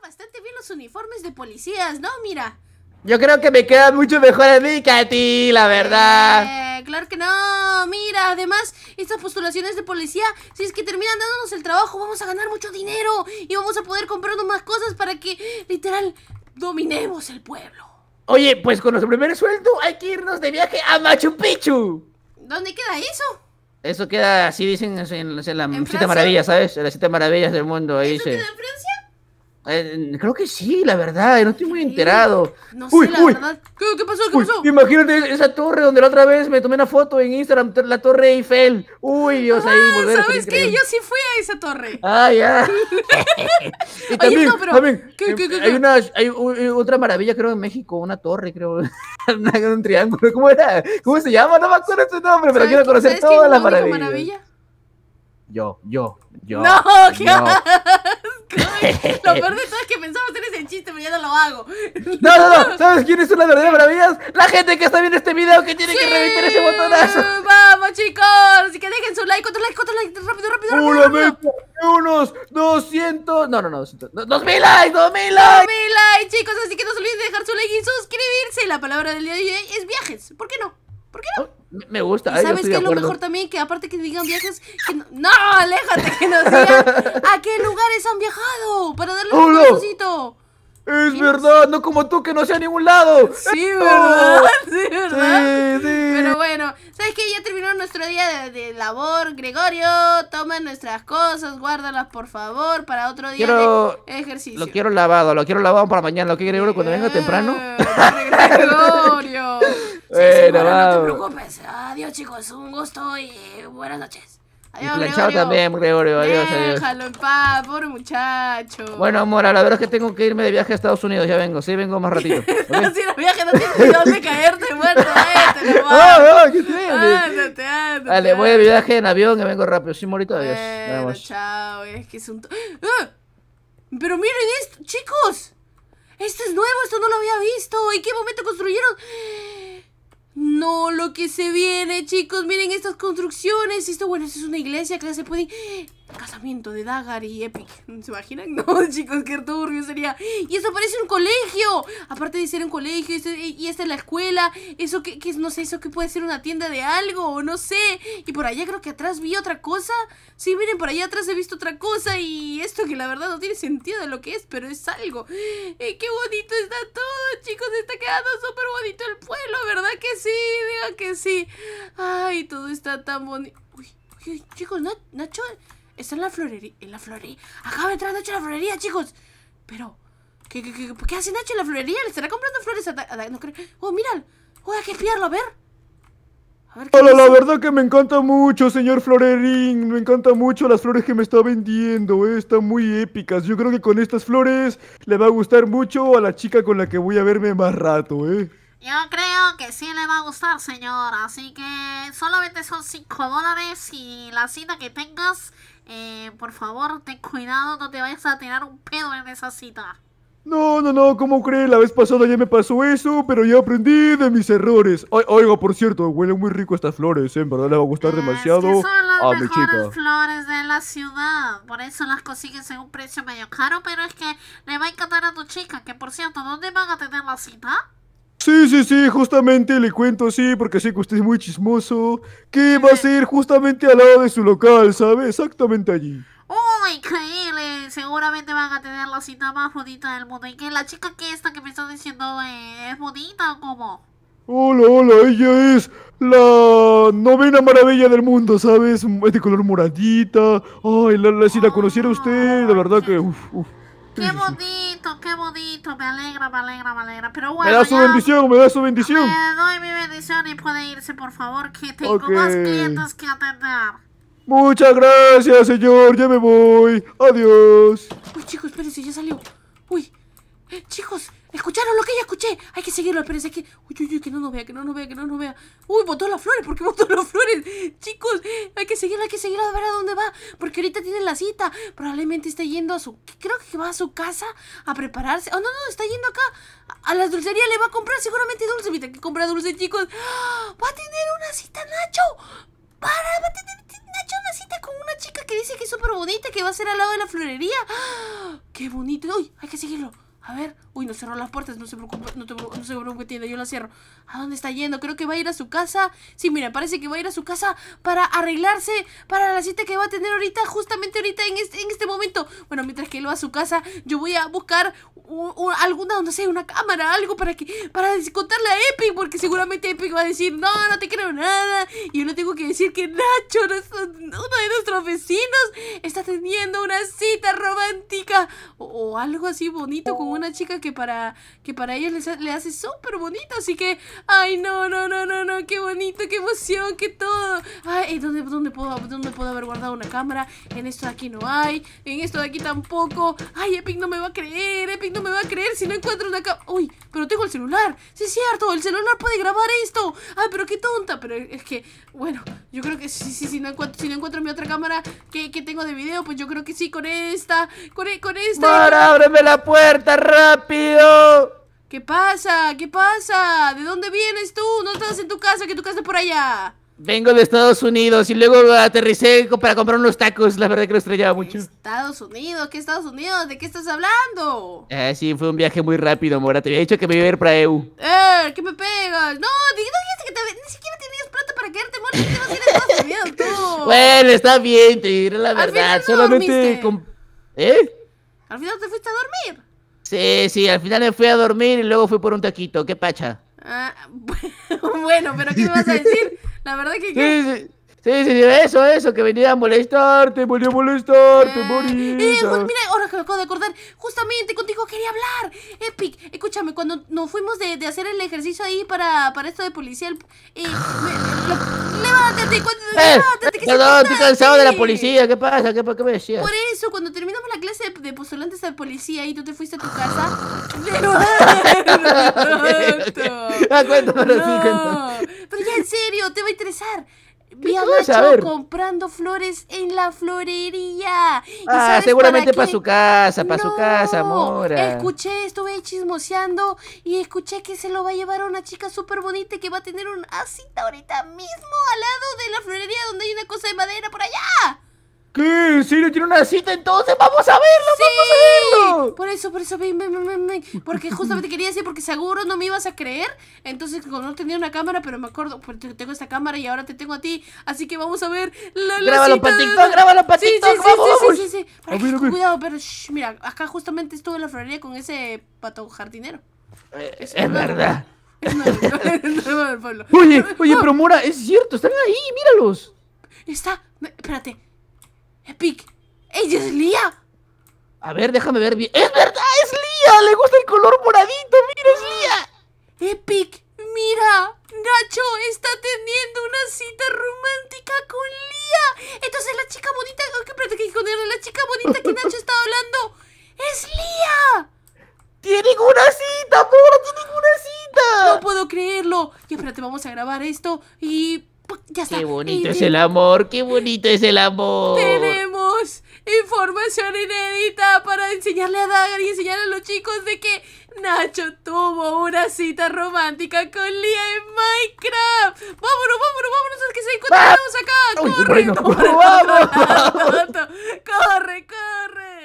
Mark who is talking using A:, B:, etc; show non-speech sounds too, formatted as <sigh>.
A: bastante bien los uniformes de policías, ¿no? Mira.
B: Yo creo que me queda mucho mejor a mí que a ti, la verdad.
A: Eh, claro que no. Mira, además, estas postulaciones de policía, si es que terminan dándonos el trabajo, vamos a ganar mucho dinero y vamos a poder comprarnos más cosas para que, literal, dominemos el pueblo.
B: Oye, pues con nuestro primer sueldo hay que irnos de viaje a Machu Picchu.
A: ¿Dónde queda eso?
B: Eso queda, así dicen, en, la ¿En Maravilla, ¿sabes? En las siete maravillas del mundo. Ahí ¿Eso eh, creo que sí, la verdad, no estoy muy enterado. No sé, la
A: ¿Qué, pasó? ¿Qué pasó?
B: Imagínate esa torre donde la otra vez me tomé una foto en Instagram, la torre Eiffel. Uy, Dios, ah, ahí ¿Sabes qué? Yo
A: sí fui a esa torre. Ah, ya.
B: <laughs> y también, también eh, hay, una, hay eh, otra maravilla, creo, en México, una torre, creo. <laughs> un triángulo. ¿Cómo era? ¿Cómo se llama? No me acuerdo su nombre, pero quiero conocer todas las maravillas. maravilla?
C: Yo, yo, yo. No, yo. <laughs> Lo peor
A: de todo es que pensaba hacer ese chiste, pero ya no lo hago. No, no, no. <laughs>
B: ¿Sabes quiénes son las verdaderas maravillas? La gente que está viendo este video que tiene que reventar ese botonazo.
A: Vamos, chicos. Así que dejen su like, otro like, otro like. Rápido, rápido, rápido. rápido.
B: Unos 200. No, no, no. 2000 likes, 2000 likes. 2000
A: likes, chicos. Así que no se olviden de dejar su like y suscribirse. La palabra del día de hoy es viajes. ¿Por qué no? ¿Por qué no? Me gusta. ¿Sabes qué es lo mejor también? Que aparte que digan viajes. no... aléjate, que nos digan a qué lugares han viajado para darle un besito
B: Es verdad, no como tú que no sea a ningún lado. Sí, <laughs> ¿verdad? <laughs>
A: Sí, ¿verdad? Sí, sí. Pero bueno, ¿sabes qué? Ya terminó nuestro día de, labor, Gregorio. Toma nuestras cosas, guárdalas por favor para otro día de ejercicio. Lo
B: quiero lavado, lo quiero lavado para mañana. Lo que Gregorio cuando venga temprano. Eh,
A: <laughs> Gregorio bueno, bueno, no te preocupes. Adiós, chicos. Un gusto y buenas
C: noches.
B: Adiós, y también, Gregorio. Adiós, Déjalo
A: en paz, pobre muchacho. Bueno, amor, la
B: verdad es que tengo que irme de viaje a Estados Unidos. Ya vengo, sí, vengo más ratito. <laughs> ¿okay?
A: no, si los viajes no tienes que de caerte, muerto. Eh, te lo no, <laughs> ah, ah, ah, ¿qué te ándate, Dale, voy de viaje en
B: avión y vengo rápido. Sí, Morito, adiós. Bueno,
A: chao. Es que es un... Pero miren esto, chicos. Esto es nuevo, esto no lo había visto. ¿En qué momento construyeron...? No, lo que se viene, chicos. Miren estas construcciones. Esto, bueno, esto es una iglesia, clase puede... Casamiento de Dagar y Epic. ¿Se imaginan? <laughs> No, chicos, qué turbio sería. Y eso parece un colegio. Aparte de ser un colegio, y esta es la escuela. Eso que, no sé, eso que puede ser una tienda de algo, o no sé. Y por allá creo que atrás vi otra cosa. Sí, miren, por allá atrás he visto otra cosa. Y esto que la verdad no tiene sentido de lo que es, pero es algo. Eh, qué bonito está todo, chicos. Está quedando súper bonito el pueblo, ¿verdad que sí? Digan que sí. Ay, todo está tan bonito. Uy, uy, chicos, Nacho. Está en la florería. En la florería. Acaba de entrar Nacho en la florería, chicos. Pero, ¿qué, qué, hace Nacho en la florería? ¿Le estará comprando flores a, no Oh, mira. voy hay que a ver. A ver, ¿qué Hola,
B: la verdad que me encanta mucho, señor Florerín. Me encanta mucho las flores que me está vendiendo. Eh, están muy épicas. Yo creo que con estas flores le va a gustar mucho a la chica con la que voy a verme más rato, ¿eh?
C: Yo creo que sí le va a gustar, señor. Así que solamente son 5 dólares y la cita que tengas, eh, por favor, ten cuidado, no te vayas a tirar un pedo en esa cita.
B: No, no, no, ¿cómo crees? La vez pasada ya me pasó eso, pero ya aprendí de mis errores. oiga, por cierto, huele muy rico estas flores, ¿eh? en verdad le va a gustar ah, es demasiado que son las a mejores chica.
C: flores de la ciudad, por eso las consigues en un precio medio caro, pero es que le va a encantar a tu chica, que por cierto, ¿dónde van a tener la cita?
B: Sí, sí, sí, justamente le cuento, sí, porque sé que usted es muy chismoso, que va a ser justamente al lado de su local, ¿sabe? Exactamente allí.
C: ¡Oh, increíble! Seguramente van a tener la cita más bonita del mundo. ¿Y que la chica que esta que me está diciendo eh, es bonita o cómo?
B: Hola, hola, ella es la novena maravilla del mundo, ¿sabes? Es de color moradita. Ay, la, si la conociera ah, usted, la verdad que...
C: ¡Qué bonito! me alegra, me alegra, me alegra. Pero bueno. Me da su bendición, me da su bendición. Me doy mi bendición y puede irse, por favor, que tengo más clientes que atender.
B: Muchas gracias, señor, ya me voy. Adiós.
C: Uy, chicos, espérense, ya salió.
A: Uy, eh, chicos, ¿Escucharon lo que ya escuché? Hay que seguirlo, pero es que... Uy, uy, uy, que no nos vea, que no nos vea, que no nos vea Uy, botó las flores, ¿por qué botó las flores? <laughs> Chicos, hay que seguirlo, hay que seguirlo a ver a dónde va Porque ahorita tiene la cita Probablemente está yendo a su... Creo que va a su casa a prepararse Oh, no, no, está yendo acá A la dulcería le va a comprar seguramente dulce Mira que compra dulce, chicos <gasps> ¡Va a tener una cita, Nacho! ¡Para! Va a tener Nacho una cita con una chica que dice que es súper bonita Que va a ser al lado de la florería <gasps> ¡Qué bonito! ¡Uy! Hay que seguirlo A ver, Uy, no cerró las puertas, no se preocupe, no, te, no se preocupe, tienda, yo la cierro. ¿A dónde está yendo? Creo que va a ir a su casa. Sí, mira, parece que va a ir a su casa para arreglarse para la cita que va a tener ahorita, justamente ahorita en este, en este momento. Bueno, mientras que él va a su casa, yo voy a buscar alguna, donde sea una cámara, algo para que para contarle a Epic, porque seguramente Epic va a decir, no, no te creo nada. Y yo le tengo que decir que Nacho, uno de nuestros vecinos, está teniendo una cita romántica o algo así bonito con una chica que para, que para ellos le hace súper bonito. Así que, ay, no, no, no, no, no, qué bonito, qué emoción, qué todo. Ay, ¿dónde, puedo, ¿dónde puedo haber guardado una cámara? En esto de aquí no hay, en esto de aquí tampoco. Ay, Epic no me va a creer, Epic no me va a creer si no encuentro una cámara. Uy, pero tengo el celular. Sí, es cierto, el celular puede grabar esto. Ay, pero qué tonta. Pero es que, bueno, yo creo que sí, sí, si no encuentro, si no encuentro mi otra cámara que, tengo de video, pues yo creo que sí, con esta, con, e, con esta. Ahora ábreme la
B: puerta rápido!
A: ¿Qué pasa? ¿Qué pasa? ¿De dónde vienes tú? ¿No estás en tu casa? Que tu casa por allá.
B: Vengo de Estados Unidos y luego aterricé para comprar unos tacos. La verdad que lo estrellaba mucho.
A: Estados Unidos, ¿qué Estados Unidos? ¿De qué estás hablando?
B: Ah, sí, fue un viaje muy rápido, Mora. Te había dicho que me iba a ir para EU.
A: ¡Eh! ¿Qué me pegas? No, no
C: dijiste que te... ni siquiera tenías plata para quedarte, Mora. ¿Qué te vas a ir a Estados Unidos tú? <laughs> Bueno, está
B: bien, te diré la verdad. Solamente. ¿Eh?
C: Al final te fuiste a dormir.
B: Sí, sí, al final me fui a dormir y luego fui por un taquito. ¿Qué pacha?
A: Ah, <laughs> bueno, pero ¿qué me vas a decir? La verdad que...
B: Sí, sí, sí, eso, eso, que venía a molestarte, venía a molestarte, morir ah, Eh, eh mira,
A: ahora que me acabo de acordar, justamente contigo quería hablar. Epic, escúchame, cuando nos fuimos de, de hacer el ejercicio ahí para, para esto de policía, el, eh, levántate, cuando, eh, levántate, que Perdón, estoy cansado de la policía,
B: ¿qué pasa? ¿Qué, ¿Qué, me decías? Por
A: eso, cuando terminamos la clase de, postulantes de policía y tú te fuiste a tu casa, en serio, te va a interesar. Vi a Nacho comprando flores en la florería. Ah, seguramente para, su
B: casa, para su casa, amor. Escuché,
A: estuve chismoseando y escuché que se lo va a llevar a una chica súper bonita que va a tener un cita ahorita mismo al lado de la florería donde hay una cosa de madera por allá.
B: ¿Qué? Si serio tiene una cita? Entonces vamos a verlo, vamos a
A: verlo. Por eso, por eso, ven, ven, ven, ven. Porque justamente quería decir, porque seguro no me ibas a creer. Entonces, como no tenía una cámara, pero me acuerdo, porque tengo esta cámara y ahora te tengo a ti. Así que vamos a ver la, Grábalo cita para TikTok, grábalo para TikTok, sí, vamos. Sí, sí, sí, sí. a ver, a Cuidado, pero mira, acá justamente estuvo en la florería con ese pato jardinero.
B: Eh, es, verdad. Es
A: <laughs> Oye, oye, pero Mora,
B: es cierto, están ahí, míralos.
A: Está, espérate. Epic, ¡ella es Lía! A ver, déjame ver bien. ¡Es verdad! ¡Es Lía! ¡Le gusta el color moradito! ¡Mira, es Lía! ¡Epic! ¡Mira! Nacho está teniendo una cita romántica con Lía. Entonces la chica bonita... ¿qué que La chica bonita que Nacho está hablando... ¡Es Lía! ¡Tienen una cita, amor! ¡Tienen una cita! No puedo creerlo. Y espérate, vamos a grabar esto y Qué bonito es el
B: amor, qué bonito es el
C: amor. Tenemos
A: información inédita para enseñarle a Dagger y enseñarle a los chicos de que Nacho tuvo una cita romántica con Lía en Minecraft. Vámonos, vámonos, vámonos, es que se encontramos acá. Corre, corre, corre, corre, corre.